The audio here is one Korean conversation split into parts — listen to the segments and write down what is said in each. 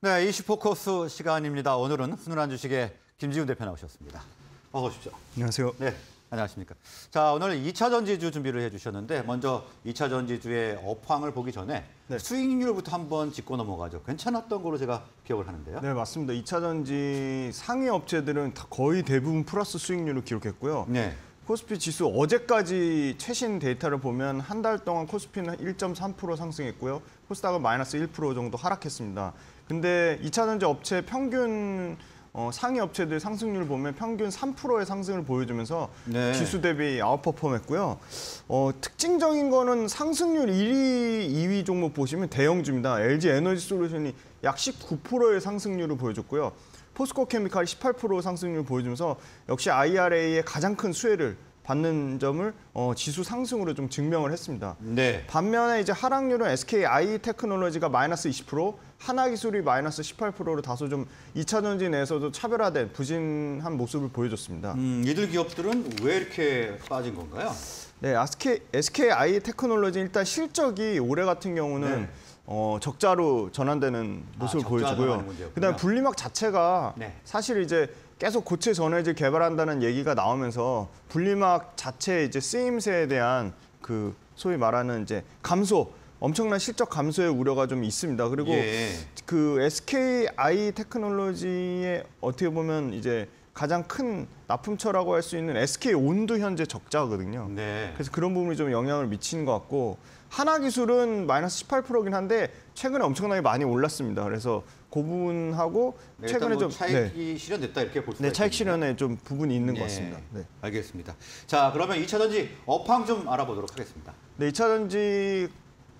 네, 이슈포커스 시간입니다. 오늘은 훈훈한 주식의 김지훈 대표 나오셨습니다. 어서 오십시오. 안녕하세요. 네, 안녕하십니까. 자, 오늘 2차 전지주 준비를 해주셨는데 네. 먼저 2차 전지주의 업황을 보기 전에 네. 수익률부터 한번 짚고 넘어가죠. 괜찮았던 걸로 제가 기억을 하는데요. 네, 맞습니다. 2차 전지 상위 업체들은 거의 대부분 플러스 수익률을 기록했고요. 네. 코스피 지수 어제까지 최신 데이터를 보면 한 달 동안 코스피는 1.3% 상승했고요. 코스닥은 마이너스 1% 정도 하락했습니다. 근데 2차전지 업체 평균 어, 상위 업체들 상승률 을 보면 평균 3%의 상승을 보여주면서 네. 지수 대비 아웃퍼폼했고요. 어, 특징적인 거는 상승률 1위, 2위 종목 보시면 대형주입니다. LG 에너지 솔루션이 약 19%의 상승률을 보여줬고요. 포스코 케미칼이 18% 상승률 을 보여주면서 역시 IRA의 가장 큰 수혜를 받는 점을 어, 지수 상승으로 좀 증명을 했습니다. 네. 반면에 이제 하락률은 SKI 테크놀로지가 마이너스 20%, 하나기술이 마이너스 18%로 다소 좀 2차 전지 내에서도 차별화된 부진한 모습을 보여줬습니다. 음, 이들 기업들은 왜 이렇게 빠진 건가요? 네, SK, SKI 테크놀로지는 일단 실적이 올해 같은 경우는 네. 어, 적자로 전환되는 아, 모습을 아, 보여주고요. 그다음 에 분리막 자체가 네. 사실 이제 계속 고체 전해질 개발한다는 얘기가 나오면서 분리막 자체 이제 쓰임새에 대한 그 소위 말하는 이제 감소 엄청난 실적 감소의 우려가 좀 있습니다. 그리고 예. 그 SKI 테크놀로지의 어떻게 보면 이제 가장 큰 납품처라고 할 수 있는 SK 온도 현재 적자거든요. 네. 그래서 그런 부분이 좀 영향을 미치는 것 같고 하나 기술은 마이너스 18%긴 한데 최근에 엄청나게 많이 올랐습니다. 그래서 그 부분하고 네, 최근에 뭐좀 차익이 네. 실현됐다 이렇게 볼 수 있습니다. 네, 차익 실현에 좀 부분이 있는 네, 것 같습니다. 네. 알겠습니다. 자, 그러면 2차전지 업황 좀 알아보도록 하겠습니다. 네, 2차전지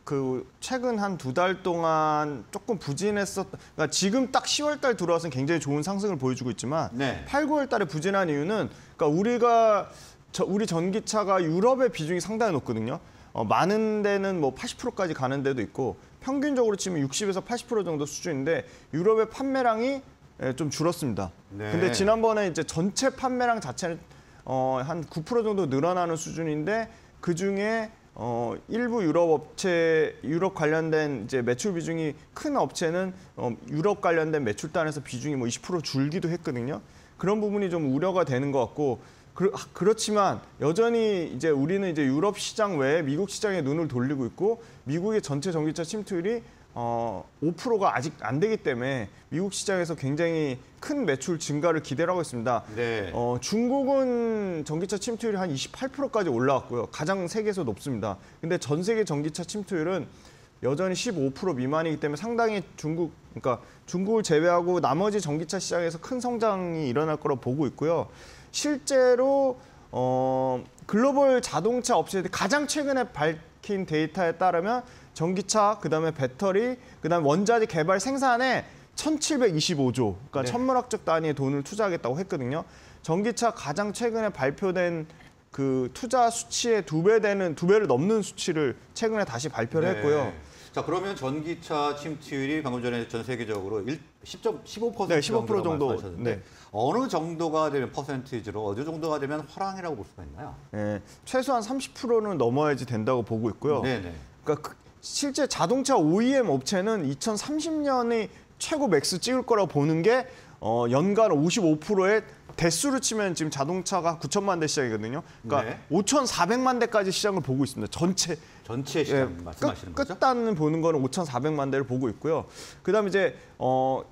그 최근 한 두 달 동안 조금 부진했었 그러니까 지금 딱 10월 달 들어와서는 굉장히 좋은 상승을 보여주고 있지만 네. 8, 9월 달에 부진한 이유는 그러니까 우리가 저, 우리 전기차가 유럽의 비중이 상당히 높거든요. 어, 많은 데는 뭐 80%까지 가는 데도 있고 평균적으로 치면 60에서 80% 정도 수준인데 유럽의 판매량이 예, 좀 줄었습니다. 네. 근데 지난번에 이제 전체 판매량 자체는 어, 한 9% 정도 늘어나는 수준인데 그 중에 어, 일부 유럽 업체, 유럽 관련된 이제 매출 비중이 큰 업체는 어, 유럽 관련된 매출단에서 비중이 뭐 20% 줄기도 했거든요. 그런 부분이 좀 우려가 되는 것 같고 아, 그렇지만 여전히 이제 우리는 이제 유럽 시장 외에 미국 시장에 눈을 돌리고 있고 미국의 전체 전기차 침투율이 어, 5%가 아직 안 되기 때문에 미국 시장에서 굉장히 큰 매출 증가를 기대를 하고 있습니다. 네. 어, 중국은 전기차 침투율이 한 28%까지 올라왔고요. 가장 세계에서 높습니다. 근데 전 세계 전기차 침투율은 여전히 15% 미만이기 때문에 상당히 중국, 그러니까 중국을 제외하고 나머지 전기차 시장에서 큰 성장이 일어날 거라고 보고 있고요. 실제로 어, 글로벌 자동차 업체들이 가장 최근에 밝힌 데이터에 따르면 전기차, 그다음에 배터리, 그다음 에 원자재 개발 생산에 1,725조, 그러니까 네. 천문학적 단위의 돈을 투자하겠다고 했거든요. 전기차 가장 최근에 발표된 그 투자 수치의 두 배 되는 두 배를 넘는 수치를 최근에 다시 발표를 네. 했고요. 자 그러면 전기차 침투율이 방금 전에 전 세계적으로 1, 0 15% 네, 15% 정도 네. 어느 정도가 되면 퍼센티지로 어느 정도가 되면 화랑이라고 볼 수가 있나요? 네, 최소한 30%는 넘어야지 된다고 보고 있고요. 네네. 네. 그러니까 그, 실제 자동차 OEM 업체는 2030년이 최고 맥스 찍을 거라고 보는 게 어, 연간 55%의 대수로 치면 지금 자동차가 9천만 대 시장이거든요. 그러니까 네. 5,400만 대까지 시장을 보고 있습니다. 전체 전체 예, 시장 예, 말씀하시는 끝, 거죠? 끝단 보는 거는 5,400만 대를 보고 있고요. 그다음에 이제 어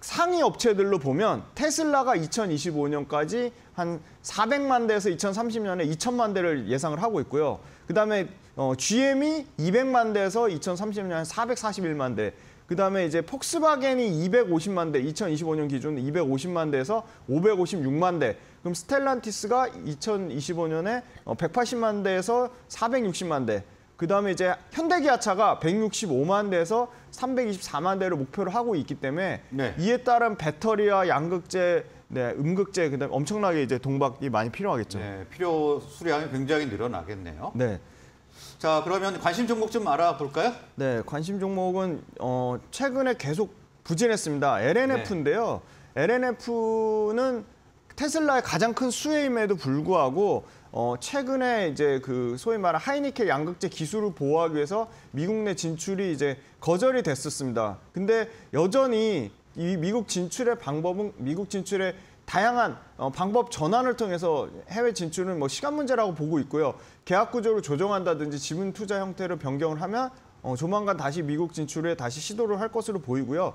상위 업체들로 보면 테슬라가 2025년까지 한 400만 대에서 2030년에 2천만 대를 예상을 하고 있고요. 그다음에 어, GM이 200만 대에서 2030년에 441만 대. 그다음에 이제 폭스바겐이 250만 대, 2025년 기준 250만 대에서 556만 대. 그럼 스텔란티스가 2025년에 180만 어, 대에서 460만 대. 그다음에 이제 현대기아차가 165만 대에서 324만 대를 목표로 하고 있기 때문에 네. 이에 따른 배터리와 양극재 네, 음극재 그다음에 엄청나게 이제 동박이 많이 필요하겠죠. 네, 필요 수량이 굉장히 늘어나겠네요. 네. 자, 그러면 관심 종목 좀 알아볼까요? 네, 관심 종목은 어, 최근에 계속 부진했습니다. LNF인데요. 네. LNF는 테슬라의 가장 큰 수혜임에도 불구하고 어, 최근에 이제 그 소위 말하는 하이니켈 양극재 기술을 보호하기 위해서 미국 내 진출이 이제 거절이 됐었습니다. 근데 여전히 이 미국 진출의 방법은 미국 진출의 다양한 어, 방법 전환을 통해서 해외 진출은 뭐 시간 문제라고 보고 있고요. 계약 구조를 조정한다든지 지분 투자 형태로 변경을 하면 어, 조만간 다시 미국 진출에 다시 시도를 할 것으로 보이고요.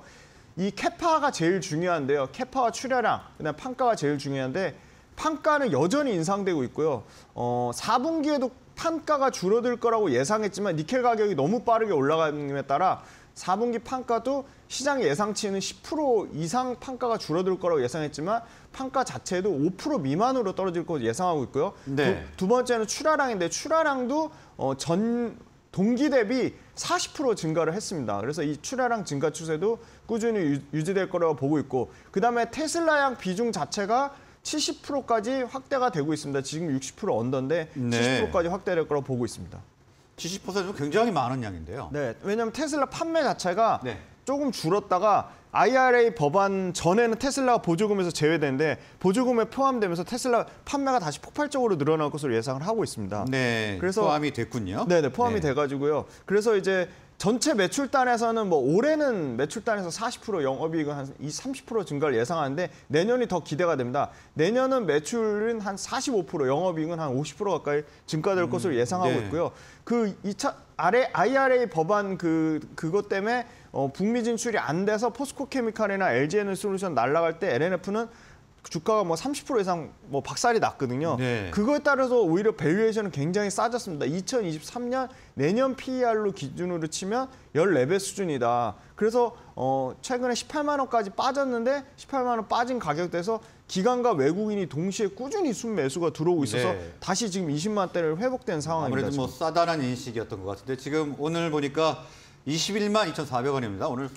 이 캐파가 제일 중요한데요. 캐파와 출하량, 그다음 판가가 제일 중요한데 판가는 여전히 인상되고 있고요. 어, 4분기에도 판가가 줄어들 거라고 예상했지만 니켈 가격이 너무 빠르게 올라감에 따라 4분기 판가도 시장 예상치는 10% 이상 판가가 줄어들 거라고 예상했지만 판가 자체도 5% 미만으로 떨어질 것으로 예상하고 있고요. 네. 두, 두, 번째는 출하량인데 출하량도 어, 전 동기 대비 40% 증가를 했습니다. 그래서 이 출하량 증가 추세도 꾸준히 유지될 거라고 보고 있고 그다음에 테슬라양 비중 자체가 70%까지 확대가 되고 있습니다. 지금 60% 언더인데 네. 70%까지 확대될 거라고 보고 있습니다. 70%면 굉장히 많은 양인데요. 네, 왜냐하면 테슬라 판매 자체가 네. 조금 줄었다가 IRA 법안 전에는 테슬라가 보조금에서 제외되는데 보조금에 포함되면서 테슬라 판매가 다시 폭발적으로 늘어날 것으로 예상을 하고 있습니다. 네, 그래서 포함이 됐군요. 네네, 네, 포함이 네. 돼가지고요. 그래서 이제 전체 매출단에서는 뭐 올해는 매출단에서 40% 영업이익은 한30% 증가를 예상하는데 내년이 더 기대가 됩니다. 내년은 매출은 한 45% 영업이익은 한 50% 가까이 증가될 음, 것으로 예상하고 네. 있고요. 그 2차 아래 IRA 법안 그 그것 때문에 어, 북미 진출이 안 돼서 포스코 케미칼이나 LG 에너솔루션 날라갈때 LNF는 주가가 뭐 30% 이상 뭐 박살이 났거든요. 네. 그거에 따라서 오히려 밸류에이션은 굉장히 싸졌습니다. 2023년 내년 PER로 기준으로 치면 14배 수준이다. 그래서 어 최근에 18만 원까지 빠졌는데 18만 원 빠진 가격대에서 기관과 외국인이 동시에 꾸준히 순매수가 들어오고 있어서 네. 다시 지금 20만 대를 회복된 상황입니다. 아무래도 뭐 싸다란 인식이었던 것 같은데 지금 오늘 보니까 21만 2,400원입니다. 오늘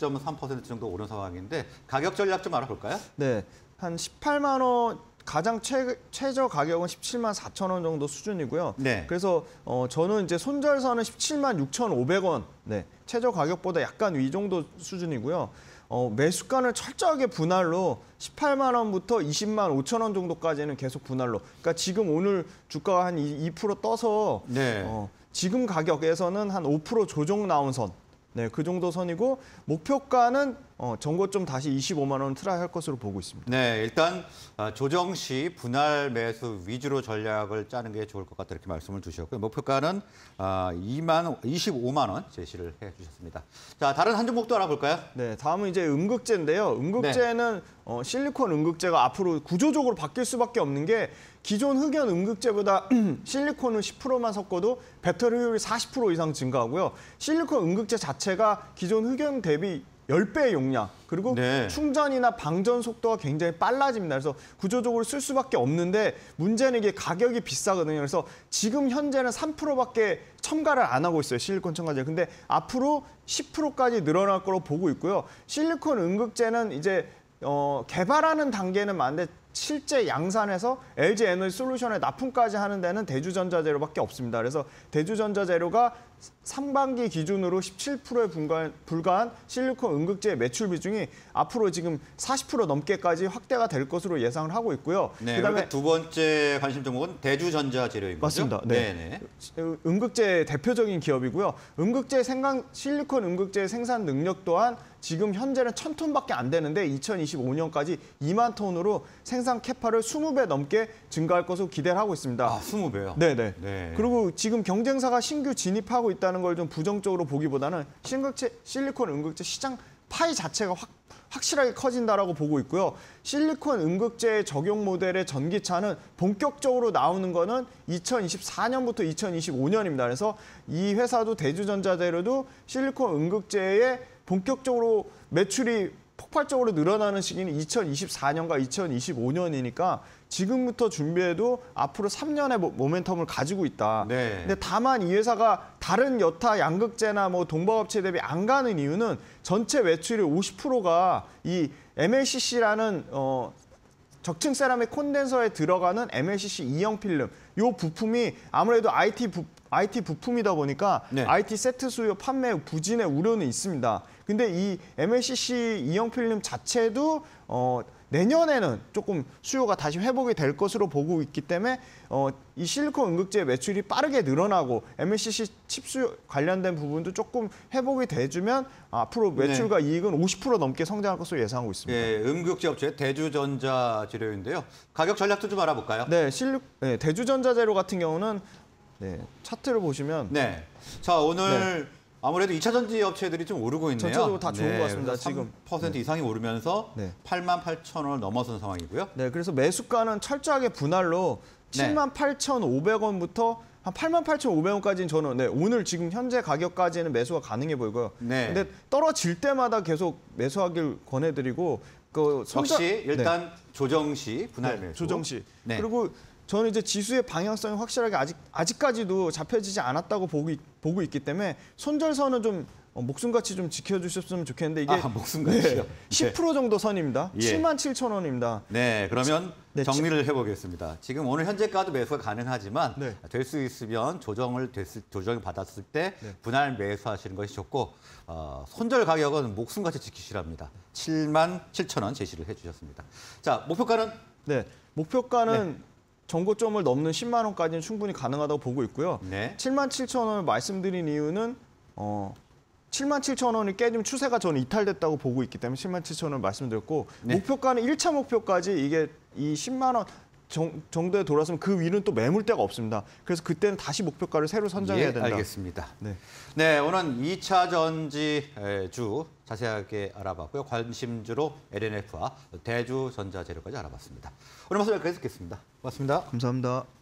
2.3% 정도 오른 상황인데 가격 전략 좀 알아볼까요? 네. 한 18만 원 가장 최, 최저 가격은 17만 4천 원 정도 수준이고요. 네. 그래서 어, 저는 이제 손절선은 17만 6,500원. 네. 최저 가격보다 약간 위 정도 수준이고요. 어, 매수가는 철저하게 분할로 18만 원부터 20만 5천 원 정도까지는 계속 분할로. 그러니까 지금 오늘 주가가 한 2% 떠서 네. 어, 지금 가격에서는 한 5% 조정 나온 선. 네, 그 정도 선이고 목표가는 어, 전고점 다시 25만 원 트라이 할 것으로 보고 있습니다. 네, 일단 아, 조정 시 분할 매수 위주로 전략을 짜는 게 좋을 것 같다 이렇게 말씀을 주셨고요. 목표가는 2만 아, 25만 원 제시를 해주셨습니다. 자, 다른 한 종목도 알아볼까요? 네, 다음은 이제 음극재인데요. 음극재는 네. 어, 실리콘 음극재가 앞으로 구조적으로 바뀔 수밖에 없는 게 기존 흑연 음극제보다 실리콘은 10%만 섞어도 배터리 효율이 40% 이상 증가하고요. 실리콘 음극제 자체가 기존 흑연 대비 10배의 용량, 그리고 네. 충전이나 방전 속도가 굉장히 빨라집니다. 그래서 구조적으로 쓸 수밖에 없는데 문제는 이게 가격이 비싸거든요. 그래서 지금 현재는 3%밖에 첨가를 안 하고 있어요. 실리콘 첨가제. 근데 앞으로 10%까지 늘어날 거로 보고 있고요. 실리콘 음극제는 이제 어, 개발하는 단계는 많은데 실제 양산에서 LG 에너지 솔루션의 납품까지 하는 데는 대주전자재료밖에 없습니다. 그래서 대주전자재료가 상반기 기준으로 17%에 불과한, 불과한 실리콘 응극제 매출 비중이 앞으로 지금 40% 넘게까지 확대가 될 것으로 예상을 하고 있고요. 네, 그다음에 두 번째 관심 종목은 대주전자 재료입니다. 맞습니다. 네. 네네. 극재 네. 대표적인 기업이고요. 응극제 생강 실리콘 음극재 생산 능력 또한 지금 현재는 1,000톤밖에 안 되는데 2025년까지 2만 톤으로 생산 캐파를 20배 넘게 증가할 것으로 기대를 하고 있습니다. 아, 20배요? 네네. 네. 그리고 지금 경쟁사가 신규 진입하고 있다는 걸 좀 부정적으로 보기보다는 신극체 실리콘 응극체 시장 파이 자체가 확, 확실하게 커진다라고 보고 있고요. 실리콘 음극재 적용 모델의 전기차는 본격적으로 나오는 거는 2024년부터 2025년입니다. 그래서 이 회사도 대주전자재로도 실리콘 음극제의 본격적으로 매출이 폭발적으로 늘어나는 시기는 2024년과 2025년이니까 지금부터 준비해도 앞으로 3년의 모멘텀을 가지고 있다. 네. 근데 다만 이 회사가 다른 여타 양극재나 뭐동방업체 대비 안 가는 이유는 전체 매출의 50%가 이 MLCC라는 어 적층 세라믹 콘덴서에 들어가는 MLCC 이형 필름 요 부품이 아무래도 IT 부, IT 부품이다 보니까 네. IT 세트 수요 판매 부진의 우려는 있습니다. 근데 이 MLCC 이형 필름 자체도 어 내년에는 조금 수요가 다시 회복이 될 것으로 보고 있기 때문에 어, 이 실리콘 응급제 매출이 빠르게 늘어나고 MLCC 칩수 관련된 부분도 조금 회복이 돼주면 앞으로 네. 매출과 네. 이익은 50% 넘게 성장할 것으로 예상하고 있습니다. 네, 음극제 업체 대주전자 재료인데요. 가격 전략도 좀 알아볼까요? 네, 실리, 네, 대주전자 재료 같은 경우는 네, 차트를 보시면 네, 자 오늘 네. 아무래도 2차 전지 업체들이 좀 오르고 있네요. 전체적으로 다 좋은 네, 것 같습니다. 지금 3% 네. 이상이 오르면서 네. 8만 8천 원을 넘어선 상황이고요. 네, 그래서 매수가는 철저하게 분할로 7만 8,500원부터 8만 8,500원까지는 저는 네, 오늘 지금 현재 가격까지는 매수가 가능해 보이고요. 네. 근데 떨어질 때마다 계속 매수하길 권해드리고 그 손절... 역시 일단 네. 조정 시 분할 네, 매수. 조정 시. 그리고 저는 이제 지수의 방향성이 확실하게 아직 아직까지도 잡혀지지 않았다고 보고 있, 보고 있기 때문에 손절선은 좀 어, 목숨같이 좀 지켜주셨으면 좋겠는데 이게 아, 목숨같이 네, 10% 정도 선입니다. 예. 7만 7천 원입니다. 네, 그러면 네, 정리를 해보겠습니다. 지금 오늘 현재가도 매수가 가능하지만 네. 될수 있으면 조정을 됐을, 조정을 받았을 때 네. 분할 매수하시는 것이 좋고 어, 손절 가격은 목숨같이 지키시랍니다. 7만 7천 원 제시를 해주셨습니다. 자, 목표가는? 네, 목표가는 네. 전고점을 넘는 10만 원까지는 충분히 가능하다고 보고 있고요. 네. 7만 7천 원을 말씀드린 이유는 어, 7만 7천 원이 깨지면 추세가 저는 이탈됐다고 보고 있기 때문에 7만 7천 원을 말씀드렸고 네. 목표가는 1차 목표까지 이게 이 10만 원 정, 정도에 돌아서면 그 위는 또 매물대가 없습니다. 그래서 그때는 다시 목표가를 새로 선정해야 예, 된다. 예, 알겠습니다. 네. 네, 오늘 2차 전지 주 자세하게 알아봤고요. 관심주로 LNF와 대주전자재료까지 알아봤습니다. 오늘 말씀 여기까지 듣겠습니다. 고맙습니다 감사합니다.